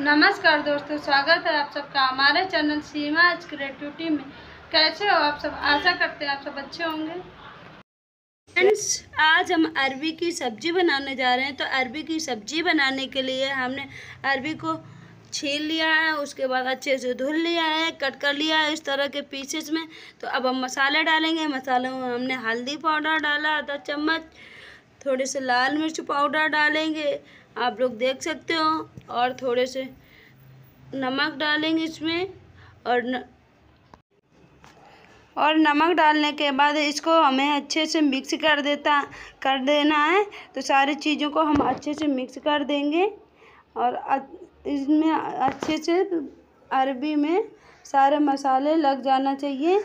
नमस्कार दोस्तों स्वागत है आप सबका हमारे चैनल सीमा आज क्रिएटिविटी में कैसे हो आप सब आशा करते हैं आप सब अच्छे होंगे फ्रेंड्स आज हम अरबी की सब्जी बनाने जा रहे हैं तो अरबी की सब्जी बनाने के लिए हमने अरबी को छील लिया है उसके बाद अच्छे से धुल लिया है कट कर लिया है इस तरह के पीसेस में तो अब हम मसाले डालेंगे मसालों में हमने हल्दी पाउडर डाला आधा चम्मच थोड़े से लाल मिर्च पाउडर डालेंगे आप लोग देख सकते हो और थोड़े से नमक डालेंगे इसमें और न... और नमक डालने के बाद इसको हमें अच्छे से मिक्स कर देता कर देना है तो सारी चीज़ों को हम अच्छे से मिक्स कर देंगे और इसमें अच्छे से अरबी में सारे मसाले लग जाना चाहिए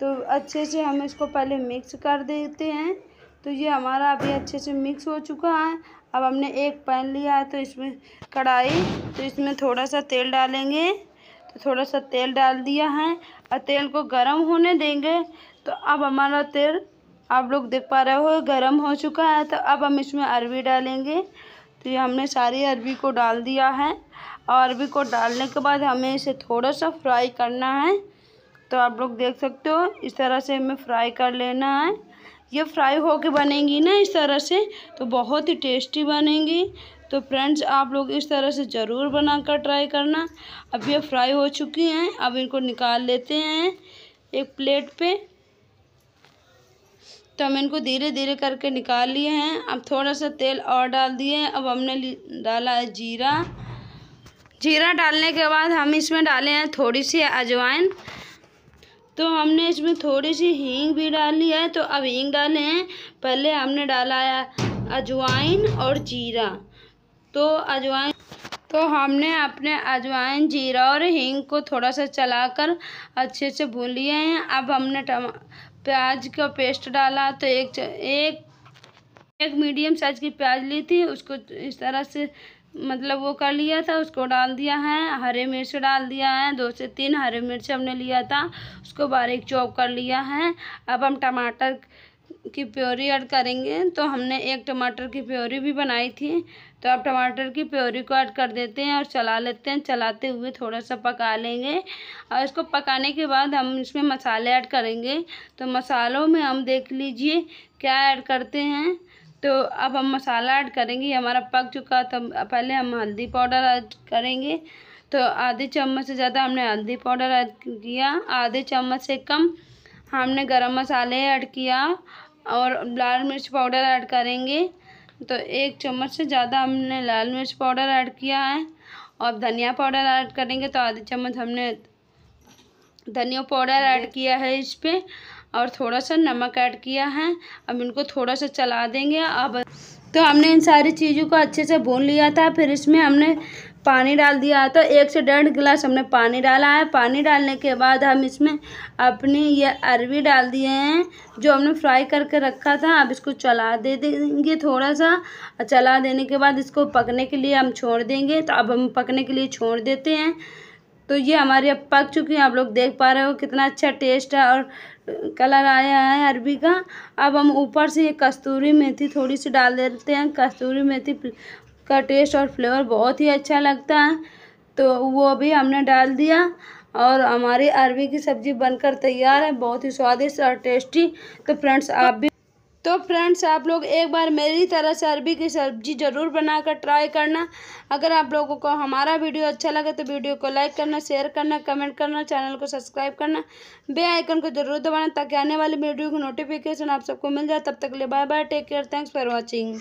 तो अच्छे से हम इसको पहले मिक्स कर देते हैं तो ये हमारा अभी अच्छे से मिक्स हो चुका है अब हमने एक पैन लिया है तो इसमें कढ़ाई तो इसमें थोड़ा सा तेल डालेंगे तो थोड़ा सा तेल डाल दिया है और तेल को गर्म होने देंगे तो अब हमारा तेल आप लोग देख पा रहे हो गर्म हो चुका है तो अब हम इसमें अरबी डालेंगे तो ये हमने सारी अरबी को डाल दिया है और अरबी को डालने के बाद हमें इसे थोड़ा सा फ्राई करना है तो आप लोग देख सकते हो इस तरह से हमें फ्राई कर लेना है ये फ्राई होके बनेंगी ना इस तरह से तो बहुत ही टेस्टी बनेंगी तो फ्रेंड्स आप लोग इस तरह से ज़रूर बनाकर ट्राई करना अब ये फ्राई हो चुकी हैं अब इनको निकाल लेते हैं एक प्लेट पे तो हम इनको धीरे धीरे करके निकाल लिए हैं अब थोड़ा सा तेल और डाल दिए अब हमने डाला है जीरा जीरा डालने के बाद हम इसमें डाले हैं थोड़ी सी अजवाइन तो हमने इसमें थोड़ी सी हींग भी डाली है तो अब हींग डाले हैं पहले हमने डाला है अजवाइन और जीरा तो अजवाइन तो हमने अपने अजवाइन जीरा और हींग को थोड़ा सा चलाकर अच्छे से भून लिए हैं अब हमने टमा प्याज का पेस्ट डाला तो एक एक एक मीडियम साइज़ की प्याज ली थी उसको इस तरह से मतलब वो कर लिया था उसको डाल दिया है हरे मिर्च डाल दिया है दो से तीन हरे मिर्च हमने लिया था उसको बारीक चॉप कर लिया है अब हम टमाटर की प्योरी ऐड करेंगे तो हमने एक टमाटर की प्योरी भी बनाई थी तो अब टमाटर की प्योरी को ऐड कर देते हैं और चला लेते हैं चलाते हुए थोड़ा सा पका लेंगे और इसको पकाने के बाद हम इसमें मसाले ऐड करेंगे तो मसालों में हम देख लीजिए क्या ऐड करते हैं तो अब हम मसाला ऐड करेंगे हमारा पक चुका तो पहले हम हल्दी पाउडर ऐड करेंगे तो आधे चम्मच से ज़्यादा हमने हल्दी पाउडर ऐड किया आधे चम्मच से कम हमने गरम मसाले ऐड किया और लाल मिर्च पाउडर ऐड करेंगे तो एक चम्मच से ज़्यादा हमने लाल मिर्च पाउडर ऐड किया है और धनिया पाउडर ऐड करेंगे तो आधे चम्मच हमने धनिया पाउडर ऐड किया है इस पर और थोड़ा सा नमक ऐड किया है अब इनको थोड़ा सा चला देंगे अब तो हमने इन सारी चीज़ों को अच्छे से भून लिया था फिर इसमें हमने पानी डाल दिया तो एक से डेढ़ गिलास हमने पानी डाला है पानी डालने के बाद हम इसमें अपनी ये अरवी डाल दिए हैं जो हमने फ्राई करके रखा था अब इसको चला दे देंगे थोड़ा सा चला देने के बाद इसको पकने के लिए हम छोड़ देंगे तो अब हम पकने के लिए छोड़ देते हैं तो ये हमारी अब पक चुकी हैं आप लोग देख पा रहे हो कितना अच्छा टेस्ट है और कलर आया है अरबी का अब हम ऊपर से ये कस्तूरी मेथी थोड़ी सी डाल देते हैं कस्तूरी मेथी का टेस्ट और फ्लेवर बहुत ही अच्छा लगता है तो वो भी हमने डाल दिया और हमारी अरबी की सब्ज़ी बनकर तैयार है बहुत ही स्वादिष्ट और टेस्टी तो फ्रेंड्स आप भी तो फ्रेंड्स आप लोग एक बार मेरी तरह से अरबी की सब्जी ज़रूर बनाकर ट्राई करना अगर आप लोगों को हमारा वीडियो अच्छा लगे तो वीडियो को लाइक करना शेयर करना कमेंट करना चैनल को सब्सक्राइब करना बे आइकन को ज़रूर दबाना ताकि आने वाली वीडियो की नोटिफिकेशन आप सबको मिल जाए तब तक के लिए bye bye take care thanks for watching